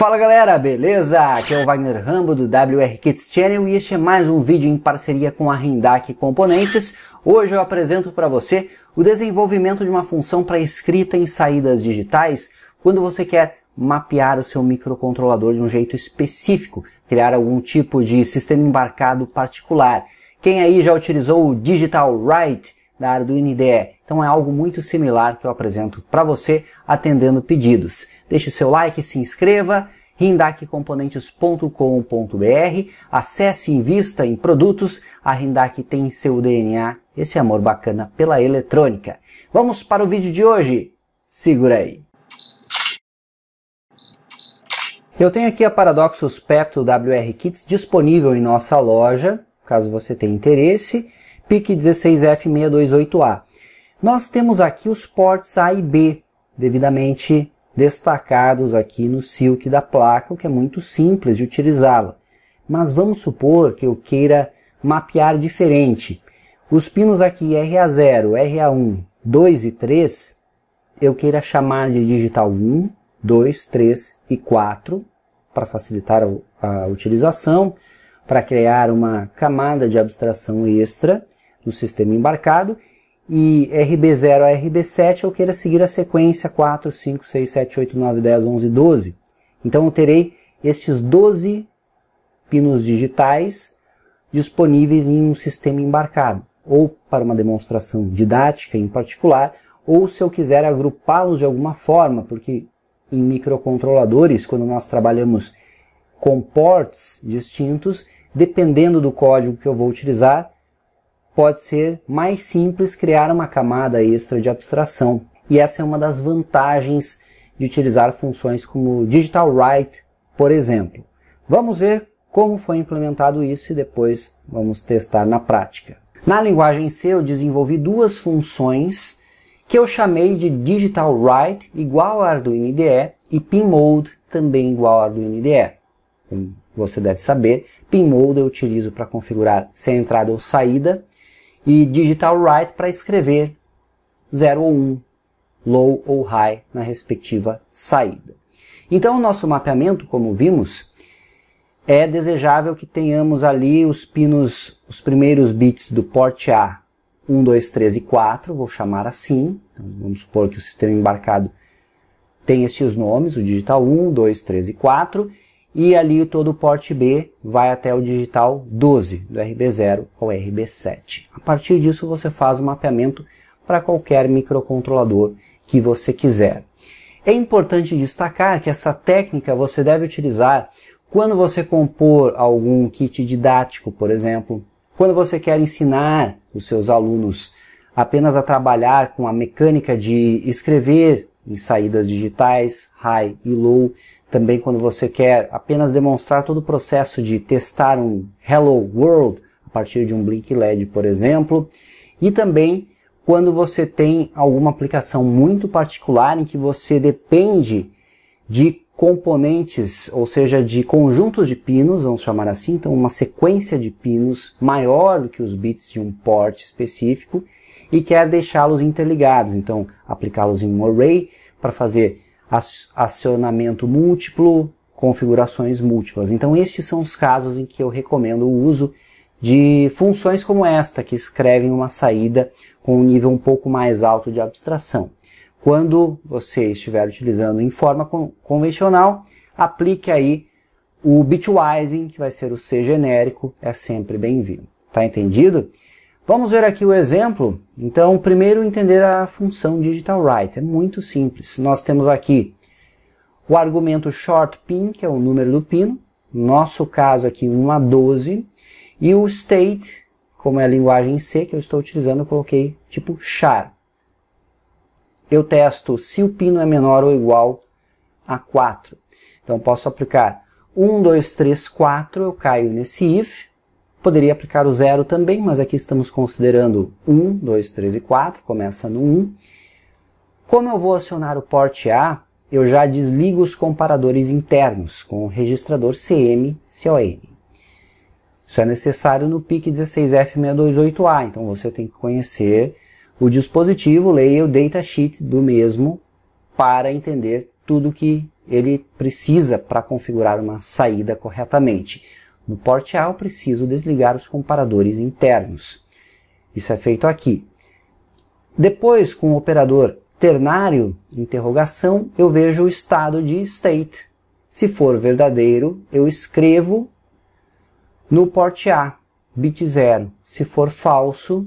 Fala galera, beleza? Aqui é o Wagner Rambo do WR Kits Channel e este é mais um vídeo em parceria com a Rindac Componentes. Hoje eu apresento para você o desenvolvimento de uma função para escrita em saídas digitais quando você quer mapear o seu microcontrolador de um jeito específico, criar algum tipo de sistema embarcado particular. Quem aí já utilizou o Digital Write da área do Então é algo muito similar que eu apresento para você atendendo pedidos. Deixe seu like, se inscreva, rindacomponentes.com.br, acesse e invista em produtos, a Rindac tem seu DNA, esse amor bacana pela eletrônica. Vamos para o vídeo de hoje? Segura aí! Eu tenho aqui a Paradoxus Pepto WR Kits disponível em nossa loja, caso você tenha interesse. PIC16F628A. Nós temos aqui os ports A e B, devidamente destacados aqui no silk da placa, o que é muito simples de utilizá-la. Mas vamos supor que eu queira mapear diferente. Os pinos aqui RA0, RA1, 2 e 3, eu queira chamar de digital 1, 2, 3 e 4, para facilitar a utilização, para criar uma camada de abstração extra do sistema embarcado, e RB0 a RB7 eu queira seguir a sequência 4, 5, 6, 7, 8, 9, 10, 11, 12. Então eu terei estes 12 pinos digitais disponíveis em um sistema embarcado, ou para uma demonstração didática em particular, ou se eu quiser agrupá-los de alguma forma, porque em microcontroladores, quando nós trabalhamos com ports distintos, dependendo do código que eu vou utilizar, pode ser mais simples criar uma camada extra de abstração. E essa é uma das vantagens de utilizar funções como digital write, por exemplo. Vamos ver como foi implementado isso e depois vamos testar na prática. Na linguagem C eu desenvolvi duas funções que eu chamei de digital write igual a Arduino IDE e pinMode também igual a Arduino IDE. Como você deve saber, pinMode eu utilizo para configurar se é entrada ou saída e digital write para escrever 0 ou 1, low ou high na respectiva saída. Então, o nosso mapeamento, como vimos, é desejável que tenhamos ali os pinos, os primeiros bits do port A, 1, 2, 3 e 4, vou chamar assim. Então, vamos supor que o sistema embarcado tem estes nomes, o digital 1, 2, 3 e 4, e ali todo o port B vai até o digital 12, do RB0 ao RB7 partir disso você faz o mapeamento para qualquer microcontrolador que você quiser. É importante destacar que essa técnica você deve utilizar quando você compor algum kit didático, por exemplo, quando você quer ensinar os seus alunos apenas a trabalhar com a mecânica de escrever em saídas digitais, high e low, também quando você quer apenas demonstrar todo o processo de testar um Hello World a partir de um blink LED, por exemplo, e também quando você tem alguma aplicação muito particular em que você depende de componentes, ou seja, de conjuntos de pinos, vamos chamar assim, então uma sequência de pinos maior do que os bits de um port específico e quer deixá-los interligados, então aplicá-los em um array para fazer acionamento múltiplo, configurações múltiplas. Então estes são os casos em que eu recomendo o uso de funções como esta, que escrevem uma saída com um nível um pouco mais alto de abstração. Quando você estiver utilizando em forma convencional, aplique aí o bitwising, que vai ser o C genérico, é sempre bem-vindo. Tá entendido? Vamos ver aqui o exemplo. Então, primeiro entender a função digital write. É muito simples. Nós temos aqui o argumento short pin, que é o número do pino. Nosso caso aqui, 1 a 12. E o state, como é a linguagem C que eu estou utilizando, eu coloquei tipo char. Eu testo se o pino é menor ou igual a 4. Então posso aplicar 1, 2, 3, 4, eu caio nesse if. Poderia aplicar o 0 também, mas aqui estamos considerando 1, 2, 3 e 4, começa no 1. Como eu vou acionar o port A, eu já desligo os comparadores internos com o registrador CM, COM. Isso é necessário no PIC 16F628A, então você tem que conhecer o dispositivo, leia o datasheet do mesmo para entender tudo que ele precisa para configurar uma saída corretamente. No port A eu preciso desligar os comparadores internos. Isso é feito aqui. Depois, com o operador ternário, interrogação, eu vejo o estado de state. Se for verdadeiro, eu escrevo no porte A, bit 0. Se for falso,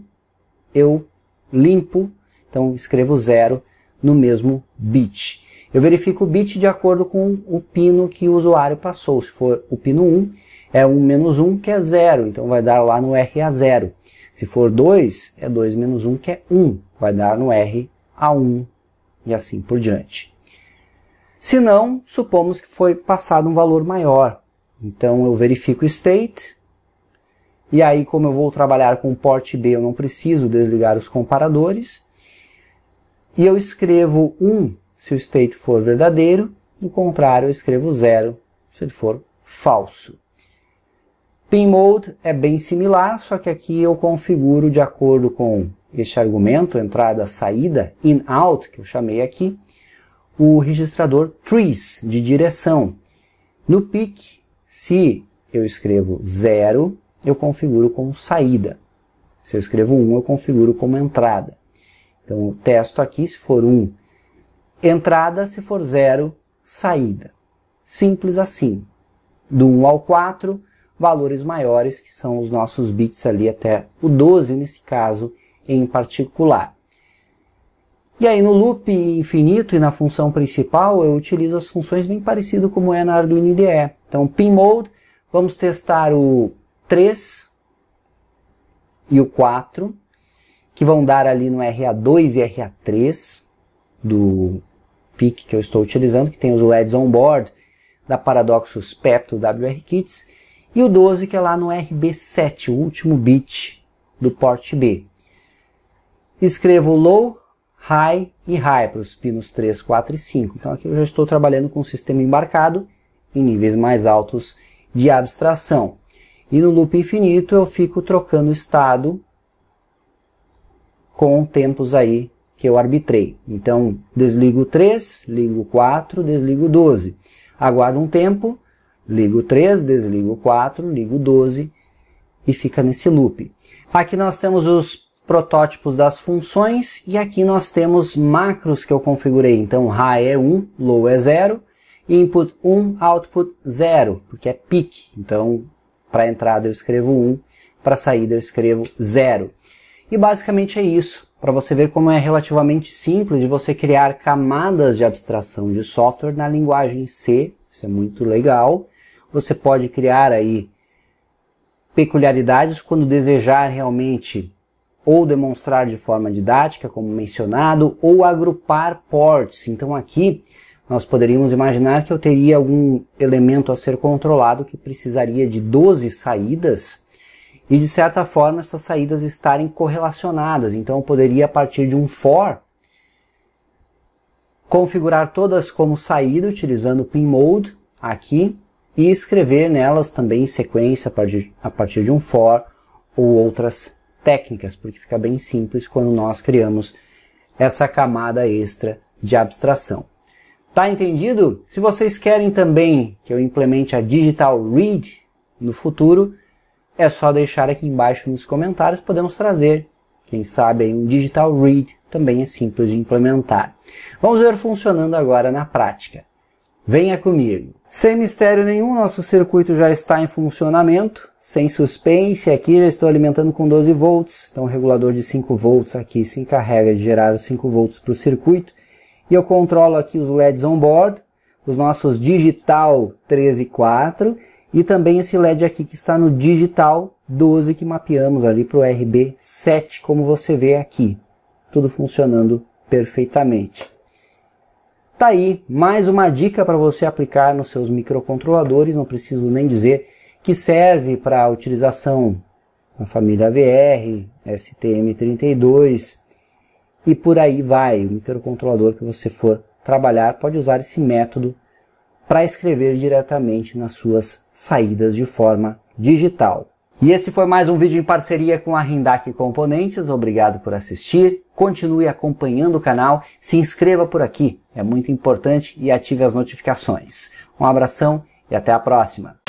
eu limpo, então escrevo 0 no mesmo bit. Eu verifico o bit de acordo com o pino que o usuário passou. Se for o pino 1, é 1 menos 1, que é 0, então vai dar lá no RA0. Se for 2, é 2 menos 1, que é 1, vai dar no RA1 e assim por diante. Se não, supomos que foi passado um valor maior, então eu verifico o state, e aí como eu vou trabalhar com port B, eu não preciso desligar os comparadores, e eu escrevo 1 se o state for verdadeiro, no contrário eu escrevo 0 se ele for falso. Pin mode é bem similar, só que aqui eu configuro de acordo com este argumento, entrada, saída, in, out, que eu chamei aqui, o registrador trees de direção. No pick se eu escrevo 0, eu configuro como saída. Se eu escrevo 1, um, eu configuro como entrada. Então, o texto aqui, se for 1, um, entrada, se for 0, saída. Simples assim. Do 1 um ao 4, valores maiores, que são os nossos bits ali até o 12, nesse caso, em particular. E aí no loop infinito e na função principal eu utilizo as funções bem parecido como é na Arduino IDE. Então pin mode, vamos testar o 3 e o 4, que vão dar ali no RA2 e RA3 do PIC que eu estou utilizando, que tem os LEDs on board da Paradoxus Pepto Kits e o 12 que é lá no RB7, o último bit do port B. Escrevo low high e high para os pinos 3, 4 e 5. Então aqui eu já estou trabalhando com o sistema embarcado em níveis mais altos de abstração. E no loop infinito eu fico trocando estado com tempos aí que eu arbitrei. Então desligo 3, ligo 4, desligo 12. Aguardo um tempo, ligo 3, desligo 4, ligo 12 e fica nesse loop. Aqui nós temos os protótipos das funções e aqui nós temos macros que eu configurei. Então high é 1, low é 0, input 1, output 0, porque é pique. Então para entrada eu escrevo 1, para saída eu escrevo 0. E basicamente é isso, para você ver como é relativamente simples de você criar camadas de abstração de software na linguagem C, isso é muito legal. Você pode criar aí peculiaridades quando desejar realmente ou demonstrar de forma didática, como mencionado, ou agrupar ports. Então aqui nós poderíamos imaginar que eu teria algum elemento a ser controlado que precisaria de 12 saídas e de certa forma essas saídas estarem correlacionadas. Então eu poderia a partir de um for configurar todas como saída utilizando o pin mode aqui e escrever nelas também em sequência a partir, a partir de um for ou outras técnicas, porque fica bem simples quando nós criamos essa camada extra de abstração. Tá entendido? Se vocês querem também que eu implemente a Digital Read no futuro, é só deixar aqui embaixo nos comentários, podemos trazer. Quem sabe um Digital Read também é simples de implementar. Vamos ver funcionando agora na prática. Venha comigo! Sem mistério nenhum, nosso circuito já está em funcionamento, sem suspense aqui, já estou alimentando com 12 volts, então o regulador de 5 volts aqui se encarrega de gerar os 5 volts para o circuito, e eu controlo aqui os LEDs on board, os nossos digital 13 e 4, e também esse LED aqui que está no digital 12 que mapeamos ali para o RB7, como você vê aqui, tudo funcionando perfeitamente. Tá aí mais uma dica para você aplicar nos seus microcontroladores, não preciso nem dizer que serve para utilização na família AVR, STM32 e por aí vai. O microcontrolador que você for trabalhar pode usar esse método para escrever diretamente nas suas saídas de forma digital. E esse foi mais um vídeo em parceria com a Rindac Componentes. Obrigado por assistir. Continue acompanhando o canal. Se inscreva por aqui é muito importante e ative as notificações. Um abração e até a próxima!